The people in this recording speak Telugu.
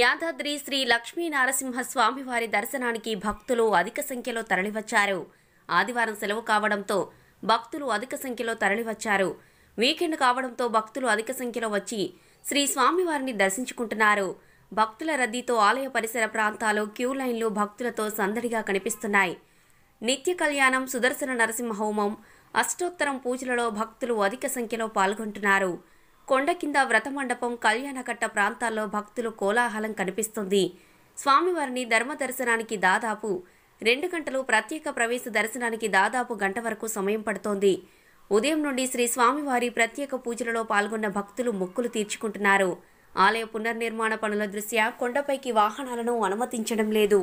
యాదాద్రి శ్రీ లక్ష్మీ నారసింహ స్వామివారి దర్శనానికి భక్తులు అధిక సంఖ్యలో తరలివచ్చారు ఆదివారం సెలవు కావడంతో భక్తులు అధిక సంఖ్యలో తరలివచ్చారు వీకెండ్ కావడంతో భక్తులు అధిక సంఖ్యలో వచ్చి శ్రీ స్వామివారిని దర్శించుకుంటున్నారు భక్తుల రద్దీతో ఆలయ పరిసర ప్రాంతాలు క్యూ లైన్లు భక్తులతో సందడిగా కనిపిస్తున్నాయి నిత్య కళ్యాణం సుదర్శన నరసింహ హోమం అష్టోత్తరం పూజలలో భక్తులు అధిక సంఖ్యలో పాల్గొంటున్నారు కొండ కింద వ్రతమండపం కళ్యాణకట్ట ప్రాంతాల్లో భక్తులు కోలాహలం కనిపిస్తుంది స్వామివారిని ధర్మ దర్శనానికి దాదాపు రెండు గంటలు ప్రత్యేక ప్రవేశ దర్శనానికి దాదాపు గంట వరకు సమయం పడుతోంది ఉదయం నుండి శ్రీ స్వామివారి ప్రత్యేక పూజలలో పాల్గొన్న భక్తులు మొక్కులు తీర్చుకుంటున్నారు ఆలయ పునర్నిర్మాణ పనుల దృష్ట్యా కొండపైకి వాహనాలను అనుమతించడం లేదు